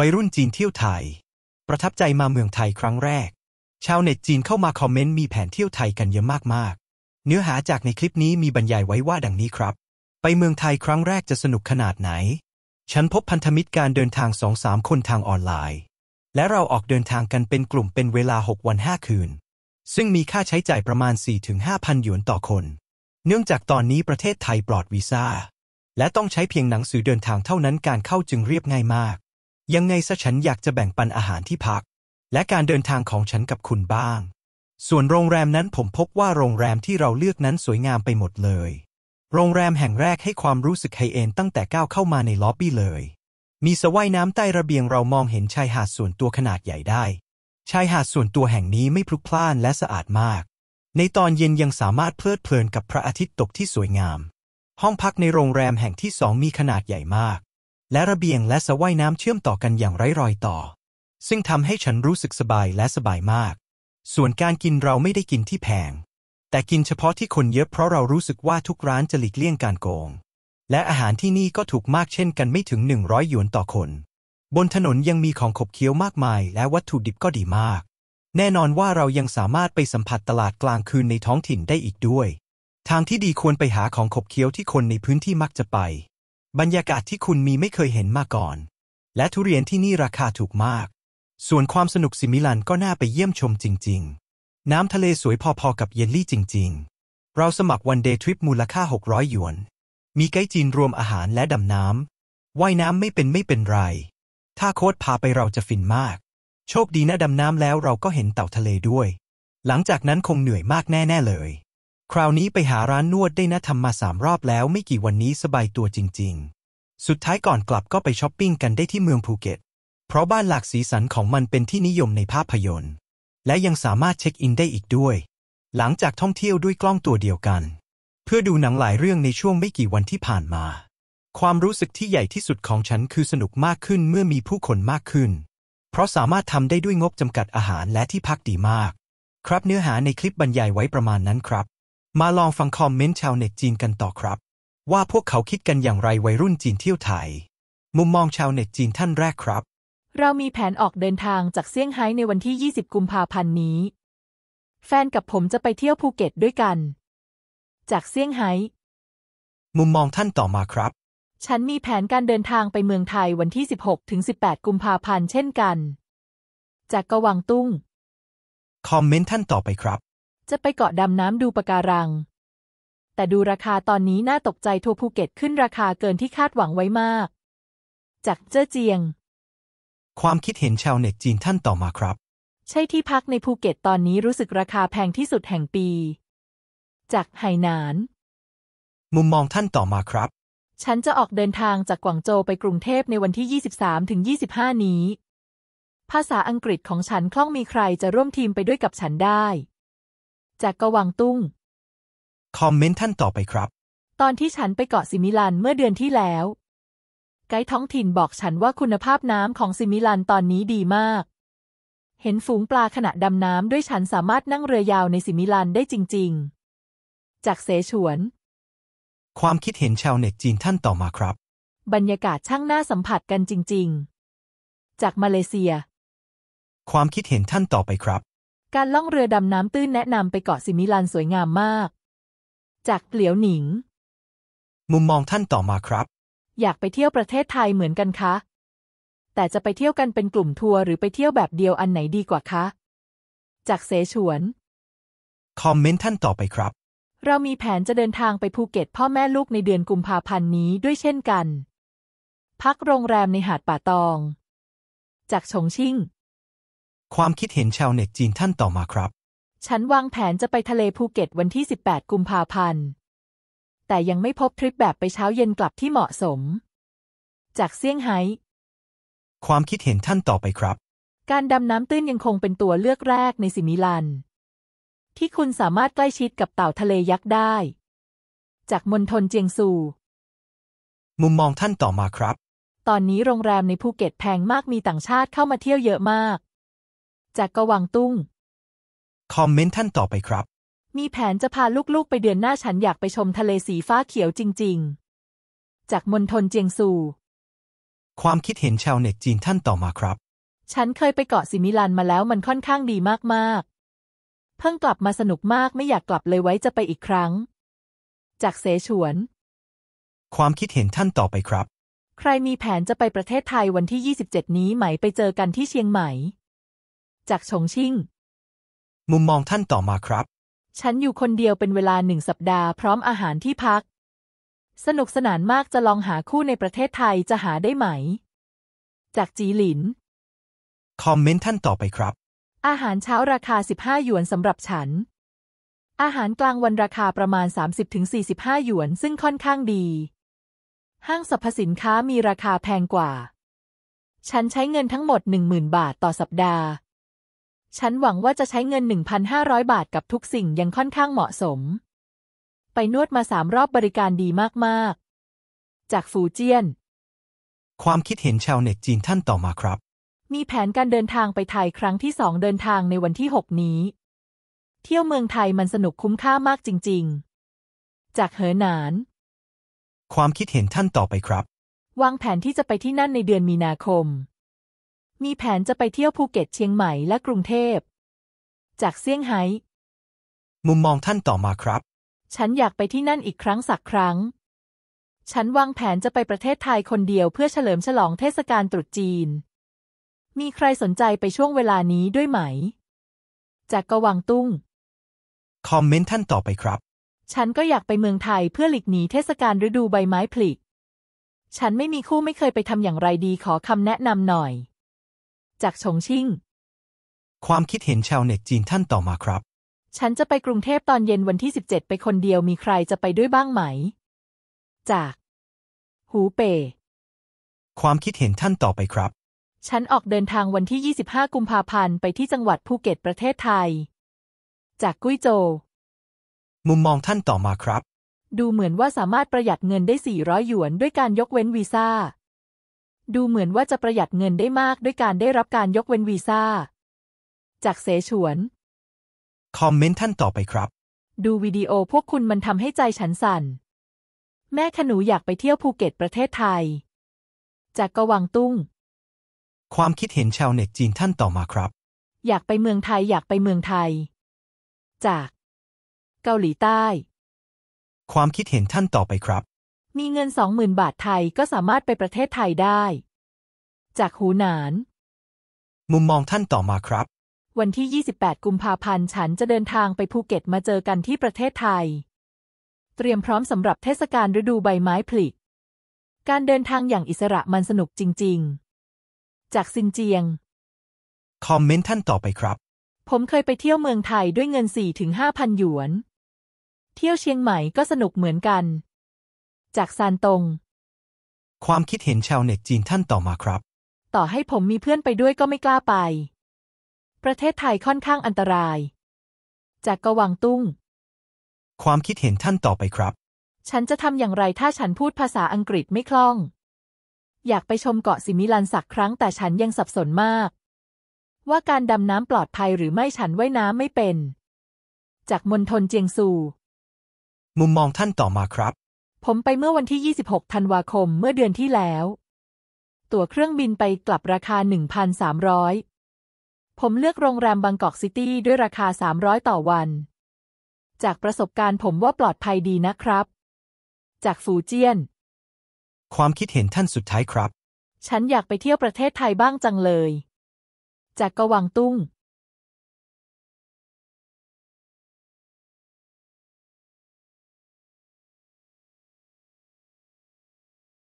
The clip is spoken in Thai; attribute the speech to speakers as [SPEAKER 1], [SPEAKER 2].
[SPEAKER 1] วัยรุ่นจีนเที่ยวไทย ประทับใจมาเมืองไทยครั้งแรก ชาวเน็ตจีนเข้ามาคอมเมนต์มีแผนเที่ยวไทยกันเยอะมากๆ เนื้อหาจากในคลิปนี้มีบรรยายไว้ว่าดังนี้ครับ ไปเมืองไทยครั้งแรกจะสนุกขนาดไหน ฉันพบพันธมิตรการเดินทางสองสามคนทางออนไลน์ และเราออกเดินทางกันเป็นกลุ่มเป็นเวลา 6วัน5คืน ซึ่งมีค่าใช้จ่ายประมาณ 4 5พันหยวนต่อคน เนื่องจากตอนนี้ประเทศไทยปลอดวีซ่าและต้องใช้เพียงหนังสือเดินทางเท่านั้นการเข้าจึงเรียบง่ายมากยังไงซะฉันอยากจะแบ่งปันอาหารที่พัก และการเดินทางของฉันกับคุณบ้าง ส่วนโรงแรมนั้นผมพบว่าโรงแรมที่เราเลือกนั้นสวยงามไปหมดเลย โรงแรมแห่งแรกให้ความรู้สึกไฮเอนตั้งแต่ก้าวเข้ามาในล็อบบี้เลย มีสระว่ายน้ำใต้ ระเบียงเรามองเห็นชายหาดส่วนตัวขนาดใหญ่ได้ ชายหาดส่วนตัวแห่งนี้ไม่พลุกพล่านและสะอาดมาก ในตอนเย็นยังสามารถเพลิดเพลินกับพระอาทิตย์ตกที่สวยงาม ห้องพักในโรงแรมแห่งที่สองมีขนาดใหญ่มากและระเบียงและสระว่ายน้ำเชื่อมต่อกันอย่างไร้รอยต่อ ซึ่งทำให้ฉันรู้สึกสบายและสบายมาก ส่วนการกินเราไม่ได้กินที่แพงแต่กินเฉพาะที่คนเยอะเพราะเรารู้สึกว่าทุกร้านจะหลีกเลี่ยงการโกง และอาหารที่นี่ก็ถูกมากเช่นกันไม่ถึง 100 หยวนต่อคน บนถนนยังมีของขบเคี้ยวมากมายและวัตถุดิบก็ดีมาก แน่นอนว่าเรายังสามารถไปสัมผัสตลาดกลางคืนในท้องถิ่นได้อีกด้วย ทางที่ดีควรไปหาของขบเคี้ยวที่คนในพื้นที่มักจะไปบรรยากาศที่คุณมีไม่เคยเห็นมาก่อน และทุเรียนที่นี่ราคาถูกมาก ส่วนความสนุกสิมิลันก็น่าไปเยี่ยมชมจริง ๆ น้ำทะเลสวยพอๆกับเยลลี่จริง ๆ เราสมัครวันเดย์ทริปมูลค่า 600 หยวน มีไกด์จีนรวมอาหารและดำน้ำ ว่ายน้ำไม่เป็นไม่เป็นไร ถ้าโค้ดพาไปเราจะฟินมาก โชคดีนะดำน้ำแล้วเราก็เห็นเต่าทะเลด้วย หลังจากนั้นคงเหนื่อยมากแน่ ๆเลยคราวนี้ไปหาร้านนวดได้นะทำมาสามรอบแล้วไม่กี่วันนี้สบายตัวจริงๆ สุดท้ายก่อนกลับก็ไปช้อปปิ้งกันได้ที่เมืองภูเก็ตเพราะบ้านหลากสีสันของมันเป็นที่นิยมในภาพยนตร์ และยังสามารถเช็คอินได้อีกด้วย หลังจากท่องเที่ยวด้วยกล้องตัวเดียวกัน เพื่อดูหนังหลายเรื่องในช่วงไม่กี่วันที่ผ่านมา ความรู้สึกที่ใหญ่ที่สุดของฉันคือสนุกมากขึ้นเมื่อมีผู้คนมากขึ้น เพราะสามารถทำได้ด้วยงบจำกัดอาหารและที่พักดีมาก ครับเนื้อหาในคลิปบรรยายไว้ประมาณนั้นครับมาลองฟังคอมเมนต์ชาวเน็ตจีนกันต่อครับ ว่าพวกเขาคิดกันอย่างไรวัยรุ่นจีนเที่ยวไทยมุมมองชาวเน็ตจีนท่านแรกครับ
[SPEAKER 2] เรามีแผนออกเดินทางจากเซี่ยงไฮ้ในวันที่20กุมภาพันธ์นี้ แฟนกับผมจะไปเที่ยวภูเก็ตด้วยกัน จากเซี่ยงไฮ้
[SPEAKER 1] มุมมองท่านต่อมาครับ
[SPEAKER 2] ฉันมีแผนการเดินทางไปเมืองไทยวันที่16ถึง18กุมภาพันธ์เช่นกัน จากกวางตุ้ง
[SPEAKER 1] คอมเมนต์ท่านต่อไปครับ
[SPEAKER 2] จะไปเกาะดำน้ำดูปะการัง แต่ดูราคาตอนนี้น่าตกใจทัวร์ภูเก็ตขึ้นราคาเกินที่คาดหวังไว้มาก จากเจ้อเจียง
[SPEAKER 1] ความคิดเห็นชาวเน็ตจีนท่านต่อมาครับ
[SPEAKER 2] ใช่ที่พักในภูเก็ตตอนนี้รู้สึกราคาแพงที่สุดแห่งปี จากไหหนาน
[SPEAKER 1] มุมมองท่านต่อมาครับ
[SPEAKER 2] ฉันจะออกเดินทางจากกวางโจวไปกรุงเทพในวันที่23-25นี้ ภาษาอังกฤษของฉันคล่องมีใครจะร่วมทีมไปด้วยกับฉันได้จากกวางตุ้ง
[SPEAKER 1] คอมเมนต์ท่านต่อไปครับ
[SPEAKER 2] ตอนที่ฉันไปเกาะซิมิลันเมื่อเดือนที่แล้ว ไกด์ท้องถิ่นบอกฉันว่าคุณภาพน้ำของซิมิลันตอนนี้ดีมาก เห็นฝูงปลาขณะดำน้ำด้วยฉันสามารถนั่งเรือยาวในซิมิลันได้จริง ๆ จากเสฉวน
[SPEAKER 1] ความคิดเห็นชาวเน็ตจีนท่านต่อมาครับ
[SPEAKER 2] บรรยากาศช่างน่าสัมผัสกันจริง ๆ จากมาเลเซีย
[SPEAKER 1] ความคิดเห็นท่านต่อไปครับ
[SPEAKER 2] การล่องเรือดำน้ำตื้นแนะนำไปเกาะซิมิลันสวยงามมาก จากเหลียวหนิง
[SPEAKER 1] มุมมองท่านต่อมาครับ
[SPEAKER 2] อยากไปเที่ยวประเทศไทยเหมือนกันคะ แต่จะไปเที่ยวกันเป็นกลุ่มทัวร์หรือไปเที่ยวแบบเดียวอันไหนดีกว่าคะ จากเสฉวน
[SPEAKER 1] คอมเมนต์ท่านต่อไปครับ
[SPEAKER 2] เรามีแผนจะเดินทางไปภูเก็ตพ่อแม่ลูกในเดือนกุมภาพันธ์นี้ด้วยเช่นกัน พักโรงแรมในหาดป่าตอง จากชงชิ่ง
[SPEAKER 1] ความคิดเห็นชาวเน็ตจีน ท่านต่อมาครับ
[SPEAKER 2] ฉันวางแผนจะไปทะเลภูเก็ตวันที่ 18 กุมภาพันธ์ แต่ยังไม่พบทริปแบบไปเช้าเย็นกลับที่เหมาะสม จากเซี่ยงไฮ้
[SPEAKER 1] ความคิดเห็นท่านต่อไปครับ
[SPEAKER 2] การดำน้ำตื้นยังคงเป็นตัวเลือกแรกในสิมิลัน ที่คุณสามารถใกล้ชิดกับเต่าทะเลยักษ์ได้ จากมณฑลเจียงซู
[SPEAKER 1] มุมมองท่านต่อมาครับ
[SPEAKER 2] ตอนนี้โรงแรมในภูเก็ตแพงมากมีต่างชาติเข้ามาเที่ยวเยอะมากจากกวางตุ้ง
[SPEAKER 1] คอมเมนต์ท่านต่อไปครับ
[SPEAKER 2] มีแผนจะพาลูกๆ ไปเดือนหน้าฉันอยากไปชมทะเลสีฟ้าเขียวจริงๆ จากมณฑลเจียงซู
[SPEAKER 1] ความคิดเห็นชาวเน็ตจีนท่านต่อมาครับ
[SPEAKER 2] ฉันเคยไปเกาะซิมิลันมาแล้วมันค่อนข้างดีมากๆ เพิ่งกลับมาสนุกมากไม่อยากกลับเลยไว้จะไปอีกครั้ง จากเสฉวน
[SPEAKER 1] ความคิดเห็นท่านต่อไปครับ
[SPEAKER 2] ใครมีแผนจะไปประเทศไทยวันที่27นี้ไหมไปเจอกันที่เชียงใหม่จากชงชิ่ง
[SPEAKER 1] มุมมองท่านต่อมาครับ
[SPEAKER 2] ฉันอยู่คนเดียวเป็นเวลาหนึ่งสัปดาห์พร้อมอาหารที่พัก สนุกสนานมากจะลองหาคู่ในประเทศไทยจะหาได้ไหม จากจีหลิน
[SPEAKER 1] คอมเมนต์ท่านต่อไปครับ
[SPEAKER 2] อาหารเช้าราคา 15หยวนสำหรับฉัน อาหารกลางวันราคาประมาณ 30-45หยวนซึ่งค่อนข้างดี ห้างสรรพสินค้ามีราคาแพงกว่า ฉันใช้เงินทั้งหมด 10,000 บาทต่อสัปดาห์ฉันหวังว่าจะใช้เงิน 1,500 บาทกับทุกสิ่งยังค่อนข้างเหมาะสม ไปนวดมาสามรอบบริการดีมาก ๆ จากฟูเจียน
[SPEAKER 1] ความคิดเห็นชาวเน็ตจีนท่านต่อมาครับ
[SPEAKER 2] มีแผนการเดินทางไปไทยครั้งที่สองเดินทางในวันที่ 6 นี้ เที่ยวเมืองไทยมันสนุกคุ้มค่ามากจริง ๆ จากเหอหนาน
[SPEAKER 1] ความคิดเห็นท่านต่อไปคร
[SPEAKER 2] ับ วางแผนที่จะไปที่นั่นในเดือนมีนาคมมีแผนจะไปเที่ยวภูเก็ตเชียงใหม่และกรุงเทพ จากเซี่ยงไฮ้
[SPEAKER 1] มุมมองท่านต่อมาครับ
[SPEAKER 2] ฉันอยากไปที่นั่นอีกครั้งสักครั้ง ฉันวางแผนจะไปประเทศไทยคนเดียวเพื่อเฉลิมฉลองเทศกาลตรุษจีน มีใครสนใจไปช่วงเวลานี้ด้วยไหม จากกวังตุ้ง
[SPEAKER 1] คอมเมนต์ท่านต่อไปครับ
[SPEAKER 2] ฉันก็อยากไปเมืองไทยเพื่อหลีกหนีเทศกาลฤดูใบไม้ผลิ ฉันไม่มีคู่ไม่เคยไปทำอย่างไรดีขอคำแนะนำหน่อยจากชงชิ่ง
[SPEAKER 1] ความคิดเห็นชาวเน็ตจีนท่านต่อมาครับ
[SPEAKER 2] ฉันจะไปกรุงเทพตอนเย็นวันที่ 17 ไปคนเดียวมีใครจะไปด้วยบ้างไหม จากหูเป่
[SPEAKER 1] ความคิดเห็นท่านต่อไปครับ
[SPEAKER 2] ฉันออกเดินทางวันที่ 25 กุมภาพันธ์ไปที่จังหวัดภูเก็ตประเทศไทย จากกุ้ยโจ
[SPEAKER 1] มุมมองท่านต่อมาครับ
[SPEAKER 2] ดูเหมือนว่าสามารถประหยัดเงินได้400หยวนด้วยการยกเว้นวีซ่าดูเหมือนว่าจะประหยัดเงินได้มากด้วยการได้รับการยกเว้นวีซ่า จากเสฉวน
[SPEAKER 1] คอมเมนต์ท่านต่อไปครับ
[SPEAKER 2] ดูวิดีโอพวกคุณมันทำให้ใจฉันสั่น แม่ขนูอยากไปเที่ยวภูเก็ตประเทศไทย จากกวางตุ้ง
[SPEAKER 1] ความคิดเห็นชาวเน็ตจีนท่านต่อมาครับ
[SPEAKER 2] อยากไปเมืองไทยอยากไปเมืองไทย จากเกาหลีใต้ ความคิดเห็นท่านต่อไปครับมีเงินสองหมื่นบาทไทยก็สามารถไปประเทศไทยได้ จากหูหนาน มุมมองท
[SPEAKER 1] ่านต่อมาครับ
[SPEAKER 2] วันที่ 28 กุมภาพันธ์ฉันจะเดินทางไปภูเก็ตมาเจอกันที่ประเทศไทย เตรียมพร้อมสำหรับเทศกาลฤดูใบไม้ผลิการเดินทางอย่างอิสระมันสนุกจริง ๆ จากซินเจียง
[SPEAKER 1] คอมเมนต์ท่านต่อไปครับ
[SPEAKER 2] ผมเคยไปเที่ยวเมืองไทยด้วยเงิน4-5พันหยวน เที่ยวเชียงใหม่ก็สนุกเหมือนกันจากซานตง
[SPEAKER 1] ความคิดเห็นชาวเน็ตจีนท่านต่อมาครับ
[SPEAKER 2] ต่อให้ผมมีเพื่อนไปด้วยก็ไม่กล้าไป ประเทศไทยค่อนข้างอันตราย จากกวางตุ้ง
[SPEAKER 1] ความคิดเห็นท่านต่อไปครับ
[SPEAKER 2] ฉันจะทำอย่างไรถ้าฉันพูดภาษาอังกฤษไม่คล่อง อยากไปชมเกาะสิมิลันสักครั้ง แต่ฉันยังสับสนมาก ว่าการดำน้ำปลอดภัยหรือไม่ฉันว่ายน้ำไม่เป็น จากมณฑลเจียงซู
[SPEAKER 1] มุมมองท่านต่อมาครับ
[SPEAKER 2] ผมไปเมื่อวันที่ 26ธันวาคม เมื่อเดือนที่แล้ว ตั๋วเครื่องบินไปกลับราคา 1,300 ผมเลือกโรงแรมบางกอกซิตี้ด้วยราคา 300 ต่อวัน จากประสบการณ์ผมว่าปลอดภัยดีนะครับ จากฟูเจียน
[SPEAKER 1] ความคิดเห็นท่านสุดท้ายครับ
[SPEAKER 2] ฉันอยากไปเที่ยวประเทศไทยบ้างจังเลย จากกวางตุ้ง